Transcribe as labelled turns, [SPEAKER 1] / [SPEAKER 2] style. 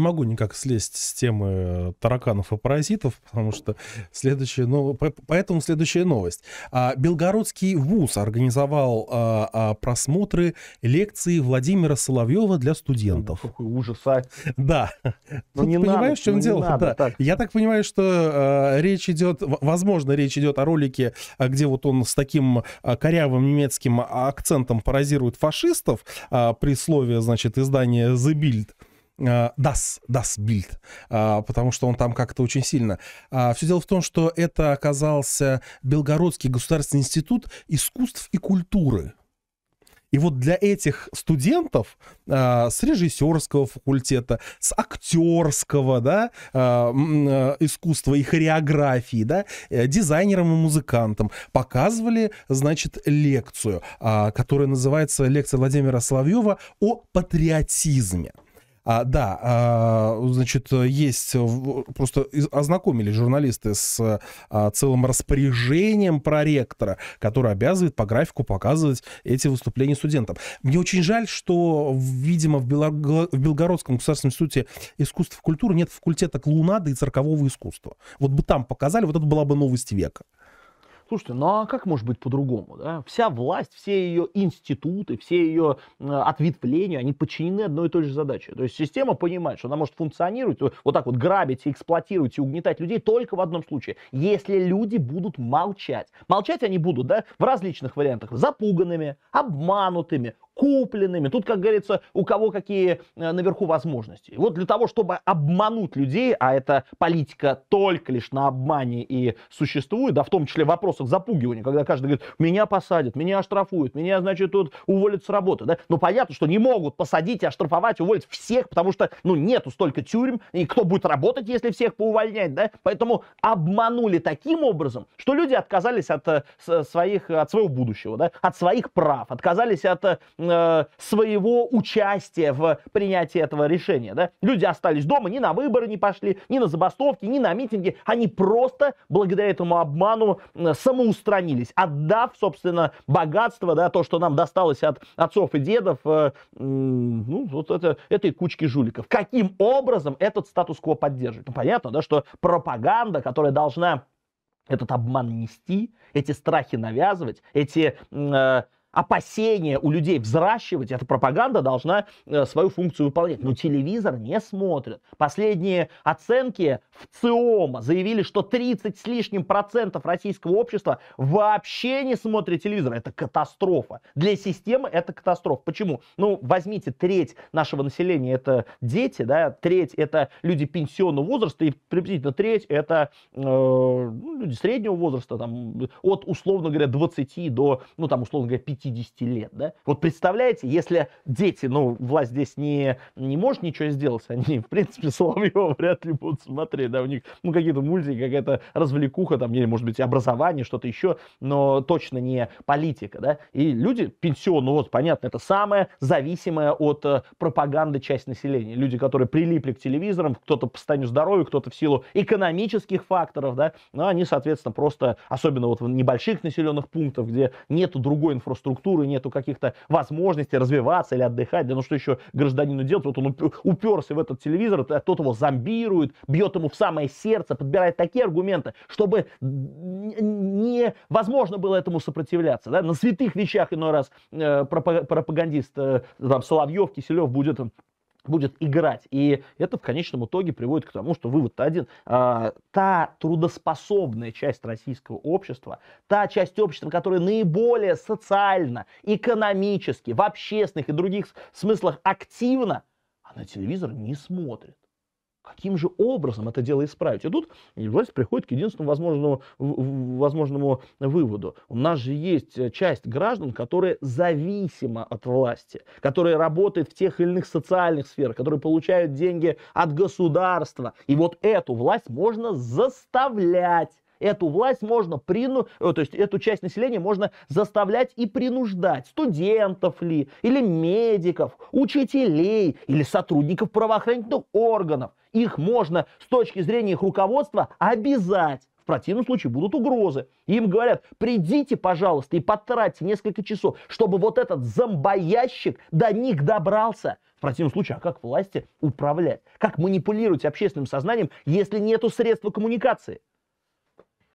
[SPEAKER 1] не могу никак слезть с темы э, тараканов и паразитов, потому что следующая новость... Поэтому следующая новость. А, белгородский вуз организовал а, а, просмотры лекции Владимира Соловьева для студентов. Какой ужас, а! Да. Ну, не понимаешь, в чем ну, дело? Надо, да. так. Я так понимаю, что э, речь идет... Возможно, речь идет о ролике, э, где вот он с таким корявым немецким акцентом паразирует фашистов при слове, значит, издания The Bild. Э, das, Das Bild, э, потому что он там как-то очень сильно. А, Все дело в том, что это оказался Белгородский государственный институт искусств и культуры. И вот для этих студентов э, с режиссерского факультета, с актерского да, искусства и хореографии, да, э, дизайнерам и музыкантам показывали, значит, лекцию, а, которая называется «Лекция Владимира Соловьева о патриотизме». А, да, а, значит, есть, э, просто ознакомили журналисты с а, целым распоряжением проректора, который обязывает по графику показывать эти выступления студентам. Мне очень жаль, что, видимо, в, Белог... в Белгородском государственном институте искусств и культуры нет факультета клоунады и циркового искусства. Вот бы там показали, вот это была бы новость века. Слушайте,
[SPEAKER 2] ну а как может быть по-другому? Да? Вся власть, все ее институты, все ее ответвления, они подчинены одной и той же задаче. То есть система понимает, что она может функционировать, вот так вот грабить, эксплуатировать и угнетать людей только в одном случае. Если люди будут молчать. Молчать они будут да, в различных вариантах. Запуганными, обманутыми, купленными. Тут, как говорится, у кого какие э, наверху возможности. И вот для того, чтобы обмануть людей, а эта политика только лишь на обмане и существует, да, в том числе в вопросах запугивания, когда каждый говорит, меня посадят, меня оштрафуют, меня, значит, тут уволят с работы, да. Но ну, понятно, что не могут посадить и оштрафовать, уволить всех, потому что, ну, нету столько тюрем, и кто будет работать, если всех поувольнять, да. Поэтому обманули таким образом, что люди отказались от э, своих, от своего будущего, да, от своих прав, отказались от э, Э, своего участия в принятии этого решения. Да? Люди остались дома, ни на выборы не пошли, ни на забастовки, ни на митинги. Они просто благодаря этому обману э, самоустранились, отдав, собственно, богатство, да, то, что нам досталось от отцов и дедов, э, э, ну, вот это, этой кучки жуликов. Каким образом этот статус-кво поддерживает? Ну, понятно, да, что пропаганда, которая должна этот обман нести, эти страхи навязывать, эти э, опасения у людей взращивать, эта пропаганда должна э, свою функцию выполнять. Но телевизор не смотрит. Последние оценки в ЦИОМа заявили, что 30 с лишним процентов российского общества вообще не смотрит телевизор. Это катастрофа. Для системы это катастрофа. Почему? Ну, возьмите треть нашего населения, это дети, да, треть это люди пенсионного возраста, и приблизительно треть это э, ну, люди среднего возраста, там, от, условно говоря, 20 до, ну, там, условно говоря, 5 50 лет, да? Вот представляете, если дети, ну, власть здесь не, не может ничего сделать, они, в принципе, Соловьева вряд ли будут смотреть, да, у них, ну, какие-то мультики, какая-то развлекуха, там, или, может быть, образование, что-то еще, но точно не политика, да? И люди пенсионные, вот, понятно, это самое зависимое от э, пропаганды часть населения. Люди, которые прилипли к телевизорам, кто-то по состоянию здоровья, кто-то в силу экономических факторов, да, но ну, они, соответственно, просто, особенно вот в небольших населенных пунктах, где нету другой инфраструктуры, структуры, нету каких-то возможностей развиваться или отдыхать, да ну что еще гражданину делать, вот он уперся в этот телевизор, а тот его зомбирует, бьет ему в самое сердце, подбирает такие аргументы, чтобы невозможно было этому сопротивляться, да, на святых вещах иной раз э, пропагандист э, там, Соловьев, Киселев будет э, будет играть. И это в конечном итоге приводит к тому, что вывод один. Э, та трудоспособная часть российского общества, та часть общества, которая наиболее социально, экономически, в общественных и других смыслах активно, она телевизор не смотрит. Каким же образом это дело исправить? И тут власть приходит к единственному возможному, возможному выводу. У нас же есть э, часть граждан, которые зависимы от власти, которые работают в тех или иных социальных сферах, которые получают деньги от государства. И вот эту власть можно заставлять Эту власть можно прину... то есть эту часть населения можно заставлять и принуждать студентов ли, или медиков, учителей, или сотрудников правоохранительных органов. Их можно с точки зрения их руководства обязать. В противном случае будут угрозы. Им говорят, придите, пожалуйста, и потратьте несколько часов, чтобы вот этот зомбоящик до них добрался. В противном случае, а как власти управлять? Как манипулировать общественным сознанием, если нету средства коммуникации?